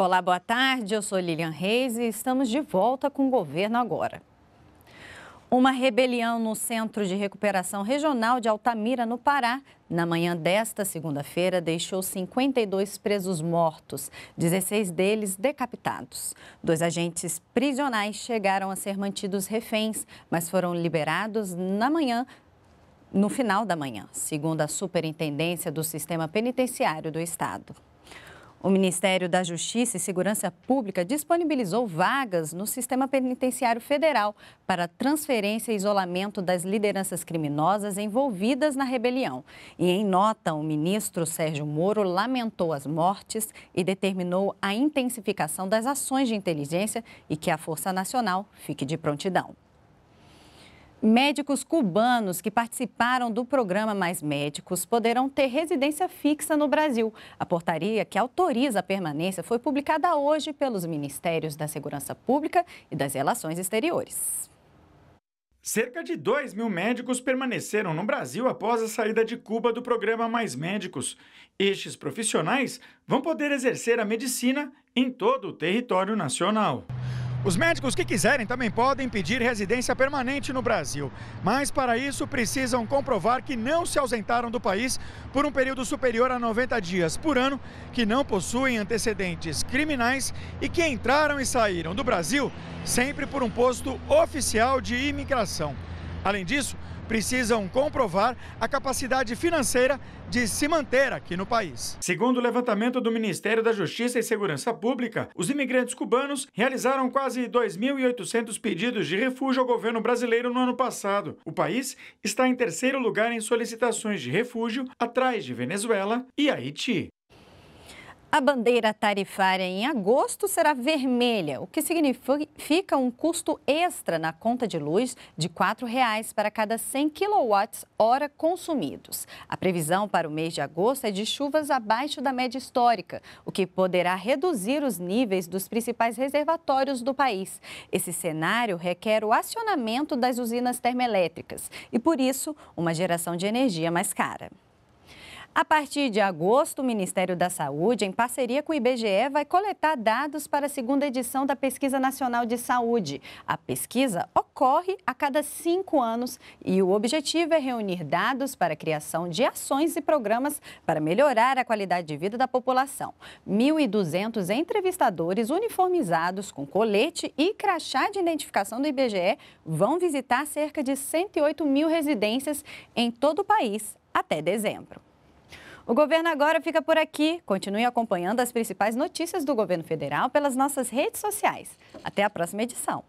Olá, boa tarde. Eu sou Lilian Reis e estamos de volta com o governo agora. Uma rebelião no Centro de Recuperação Regional de Altamira, no Pará, na manhã desta segunda-feira, deixou 52 presos mortos, 16 deles decapitados. Dois agentes prisionais chegaram a ser mantidos reféns, mas foram liberados na manhã no final da manhã, segundo a Superintendência do Sistema Penitenciário do Estado. O Ministério da Justiça e Segurança Pública disponibilizou vagas no sistema penitenciário federal para transferência e isolamento das lideranças criminosas envolvidas na rebelião. E em nota, o ministro Sérgio Moro lamentou as mortes e determinou a intensificação das ações de inteligência e que a Força Nacional fique de prontidão. Médicos cubanos que participaram do programa Mais Médicos poderão ter residência fixa no Brasil. A portaria que autoriza a permanência foi publicada hoje pelos Ministérios da Segurança Pública e das Relações Exteriores. Cerca de 2 mil médicos permaneceram no Brasil após a saída de Cuba do programa Mais Médicos. Estes profissionais vão poder exercer a medicina em todo o território nacional. Os médicos que quiserem também podem pedir residência permanente no Brasil, mas para isso precisam comprovar que não se ausentaram do país por um período superior a 90 dias por ano, que não possuem antecedentes criminais e que entraram e saíram do Brasil sempre por um posto oficial de imigração. Além disso, precisam comprovar a capacidade financeira de se manter aqui no país. Segundo o levantamento do Ministério da Justiça e Segurança Pública, os imigrantes cubanos realizaram quase 2.800 pedidos de refúgio ao governo brasileiro no ano passado. O país está em terceiro lugar em solicitações de refúgio, atrás de Venezuela e Haiti. A bandeira tarifária em agosto será vermelha, o que significa um custo extra na conta de luz de R$ 4,00 para cada 100 kWh consumidos. A previsão para o mês de agosto é de chuvas abaixo da média histórica, o que poderá reduzir os níveis dos principais reservatórios do país. Esse cenário requer o acionamento das usinas termoelétricas e, por isso, uma geração de energia mais cara. A partir de agosto, o Ministério da Saúde, em parceria com o IBGE, vai coletar dados para a segunda edição da Pesquisa Nacional de Saúde. A pesquisa ocorre a cada cinco anos e o objetivo é reunir dados para a criação de ações e programas para melhorar a qualidade de vida da população. 1.200 entrevistadores uniformizados com colete e crachá de identificação do IBGE vão visitar cerca de 108 mil residências em todo o país até dezembro. O governo agora fica por aqui. Continue acompanhando as principais notícias do governo federal pelas nossas redes sociais. Até a próxima edição.